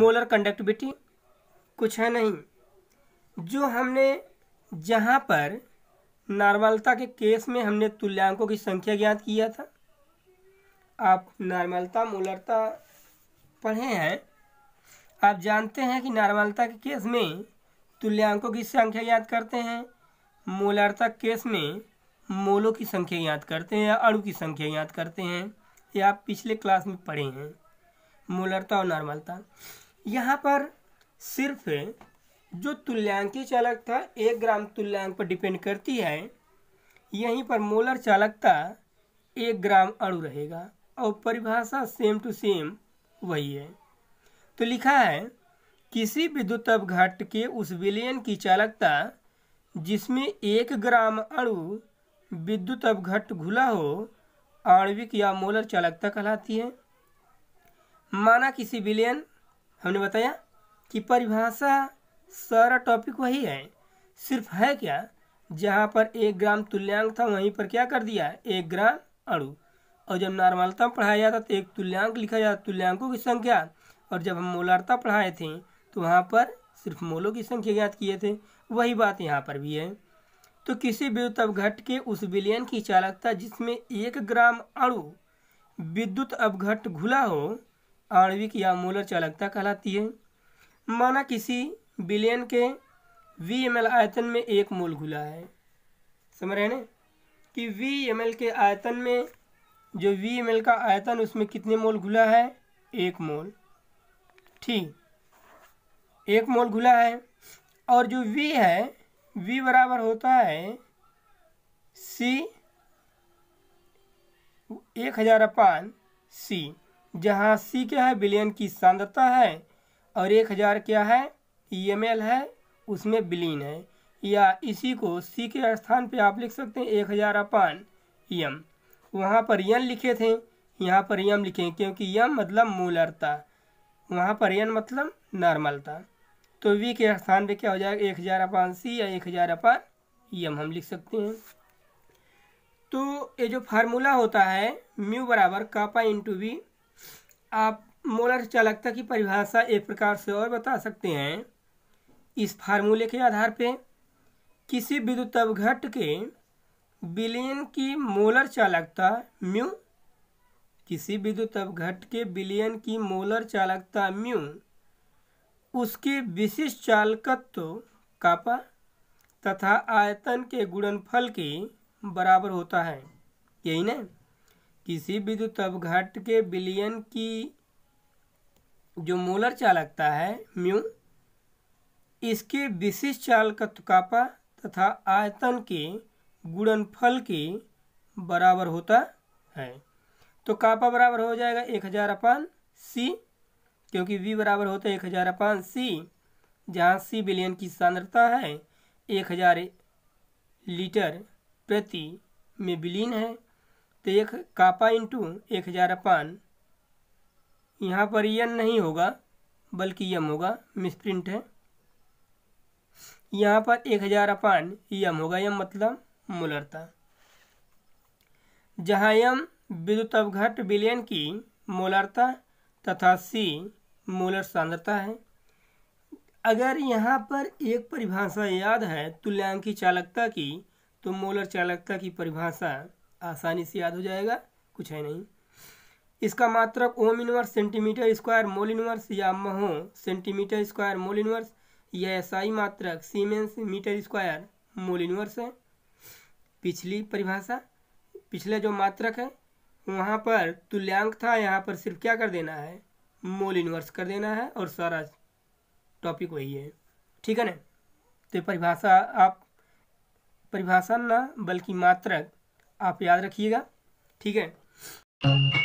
molar conductivity कुछ है नहीं जो हमने जहाँ पर नॉर्मलता के केस में हमने तुल्यांकों की संख्या ज्ञात किया था आप नॉर्मलता मोलरता पढ़े हैं आप जानते हैं कि नॉर्मलता के केस में तुल्यांकों की संख्या ज्ञात करते हैं मोलरता केस में मोलों की संख्या याद करते हैं या अणु की संख्या याद करते हैं या आप पिछले क्लास में पढ़े हैं मोलरता और नॉर्मलता यहाँ पर सिर्फ जो तुल्यांकी चालक था एक ग्राम तुल्यांक पर डिपेंड करती है यहीं पर मोलर चालकता एक ग्राम अणु रहेगा और परिभाषा सेम टू सेम वही है तो लिखा है किसी विद्युत अवघट के उस विलयन की चालकता जिसमें एक ग्राम अणु विद्युत अवघट घुला हो आणविक या मोलर चालकता कहलाती है माना किसी विलयन हमने बताया कि परिभाषा सारा टॉपिक वही है सिर्फ है क्या जहाँ पर एक ग्राम तुल्यांक था वहीं पर क्या कर दिया एक ग्राम अणु और जब नॉर्मलता पढ़ाया जाता तो एक तुल्यांक लिखा जाता तुल्यांकों की संख्या और जब हम मोलारता पढ़ाए थे तो वहाँ पर सिर्फ मोलों की संख्या ज्ञात किए थे वही बात यहाँ पर भी है तो किसी विद्युत अवघट के उस विलयन की चालकता जिसमें एक ग्राम अणु विद्युत अवघट घुला हो आणविक या मोलर चालकता कहलाती है माना किसी बिलियन के वी एम आयतन में एक मोल घुला है समझ रहे हैं कि वी एम के आयतन में जो वी एम का आयतन उसमें कितने मोल घुला है एक मोल ठीक एक मोल घुला है और जो वी है वी बराबर होता है सी एक हज़ार अपान सी जहाँ सी क्या है बिलियन की सांद्रता है और एक हज़ार क्या है ई e है उसमें बिलीन है या इसी को सी के स्थान पे आप लिख सकते हैं एक हज़ार अपान यम वहाँ पर यन लिखे थे यहाँ पर यम लिखे क्योंकि यम मतलब मूलरता वहाँ पर यन मतलब नॉर्मलता तो वी के स्थान पे क्या हो जाएगा एक हज़ार अपान सी या एक हज़ार अपान यम हम लिख सकते हैं तो ये जो फार्मूला होता है म्यू बराबर कापा इंटू वी आप मोलर चालकता की परिभाषा एक प्रकार से और बता सकते हैं इस फार्मूले के आधार पे किसी विद्युत अवघट के बिलियन की मोलर चालकता म्यू किसी विद्युत अवघट के बिलियन की मोलर चालकता म्यू उसके विशिष्ट चालकत्व कापा तथा आयतन के गुणनफल के बराबर होता है यही ना किसी विद्युत अवघट के बिलियन की जो मोलर चालकता है म्यू इसके विशिष्ट चालकत्व कापा तथा आयतन के गुणनफल के बराबर होता है तो कापा बराबर हो जाएगा एक हजार अपान सी क्योंकि वी बराबर होता है एक हजार अपान सी जहाँ सी बिलियन की सांद्रता है एक हजार लीटर प्रति में बिलियन है तो एक कापा इंटू एक हज़ार अपान यहाँ पर यन नहीं होगा बल्कि यम होगा मिसप्रिंट है यहाँ पर एक हज़ार अपान यम होगा यम मतलब मोलरता जहाँ यम विद्युत अवघट विलयन की मोलरता तथा सी मोलर सांद्रता है अगर यहाँ पर एक परिभाषा याद है तुल्यांकी चालकता की तो मोलर चालकता की परिभाषा आसानी से याद हो जाएगा कुछ है नहीं इसका मात्रक मतलब ohm inverse centimetre square mole inverse या mho centimetre square mole inverse या एसआई मात्रक siemens metre square mole inverse है पिछली परिभाषा पिछले जो मात्रक है वहाँ पर तुल्यांक था यहाँ पर सिर्फ क्या कर देना है मोल इनवर्स कर देना है और सारा टॉपिक वही है ठीक है ना तो परिभाषा आप परिभाषा ना बल्कि मात्रक आप याद रखिएगा ठीक है